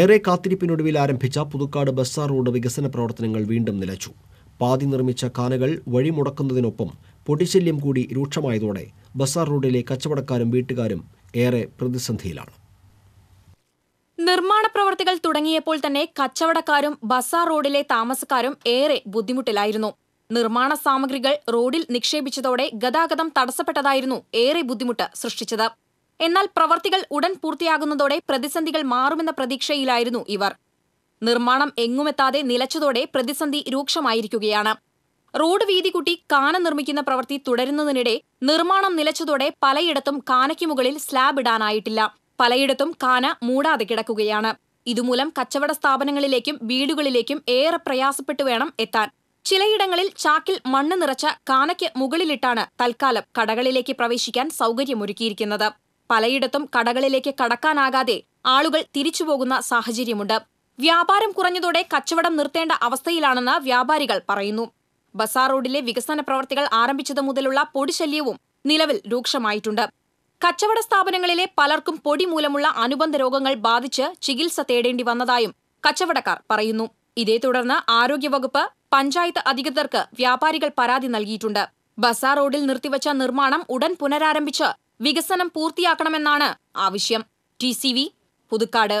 ഏറെ കാത്തിരിപ്പിനൊടുവിൽ ആരംഭിച്ച പുതുക്കാട് ബസ്സാർ റോഡ് വികസന പ്രവർത്തനങ്ങൾ വീണ്ടും നിലച്ചു പാതി നിർമ്മിച്ച കാനകൾ വഴിമുടക്കുന്നതിനൊപ്പം പൊടിശല്യം കൂടി രൂക്ഷമായതോടെ ബസ്സാർ റോഡിലെ കച്ചവടക്കാരും വീട്ടുകാരും ഏറെ പ്രതിസന്ധിയിലാണ് നിർമ്മാണ പ്രവർത്തികൾ തുടങ്ങിയപ്പോൾ തന്നെ കച്ചവടക്കാരും ബസാർ റോഡിലെ താമസക്കാരും ഏറെ ബുദ്ധിമുട്ടിലായിരുന്നു നിർമ്മാണ സാമഗ്രികൾ റോഡിൽ നിക്ഷേപിച്ചതോടെ ഗതാഗതം തടസ്സപ്പെട്ടതായിരുന്നു ഏറെ ബുദ്ധിമുട്ട് സൃഷ്ടിച്ചത് എന്നാൽ പ്രവർത്തികൾ ഉടൻ പൂർത്തിയാകുന്നതോടെ പ്രതിസന്ധികൾ മാറുമെന്ന പ്രതീക്ഷയിലായിരുന്നു ഇവർ നിർമ്മാണം എങ്ങുമെത്താതെ നിലച്ചതോടെ പ്രതിസന്ധി രൂക്ഷമായിരിക്കുകയാണ് റോഡ് വീതി കൂട്ടി കാന നിർമ്മിക്കുന്ന പ്രവൃത്തി തുടരുന്നതിനിടെ നിർമ്മാണം നിലച്ചതോടെ പലയിടത്തും കാനയ്ക്ക് മുകളിൽ സ്ലാബ് ഇടാനായിട്ടില്ല പലയിടത്തും കാന മൂടാതെ കിടക്കുകയാണ് ഇതുമൂലം കച്ചവട സ്ഥാപനങ്ങളിലേക്കും വീടുകളിലേക്കും ഏറെ പ്രയാസപ്പെട്ടു വേണം എത്താൻ ചിലയിടങ്ങളിൽ ചാക്കിൽ മണ്ണ് നിറച്ച കാനയ്ക്ക് മുകളിലിട്ടാണ് തൽക്കാലം കടകളിലേക്ക് പ്രവേശിക്കാൻ സൗകര്യമൊരുക്കിയിരിക്കുന്നത് പലയിടത്തും കടകളിലേക്ക് കടക്കാനാകാതെ ആളുകൾ തിരിച്ചുപോകുന്ന സാഹചര്യമുണ്ട് വ്യാപാരം കുറഞ്ഞതോടെ കച്ചവടം നിർത്തേണ്ട അവസ്ഥയിലാണെന്ന് വ്യാപാരികൾ പറയുന്നു ബസാർ റോഡിലെ വികസന പ്രവർത്തികൾ ആരംഭിച്ചതു മുതലുള്ള പൊടിശല്യവും നിലവിൽ രൂക്ഷമായിട്ടുണ്ട് കച്ചവട സ്ഥാപനങ്ങളിലെ പലർക്കും പൊടി മൂലമുള്ള അനുബന്ധ രോഗങ്ങൾ ബാധിച്ച് ചികിത്സ തേടേണ്ടി വന്നതായും കച്ചവടക്കാർ പറയുന്നു ഇതേ തുടർന്ന് ആരോഗ്യവകുപ്പ് പഞ്ചായത്ത് അധികൃതർക്ക് വ്യാപാരികൾ പരാതി നൽകിയിട്ടുണ്ട് ബസാർ റോഡിൽ നിർത്തിവച്ച നിർമ്മാണം ഉടൻ പുനരാരംഭിച്ച് വികസനം പൂർത്തിയാക്കണമെന്നാണ് ആവശ്യം ടി സി വി പുതുക്കാട്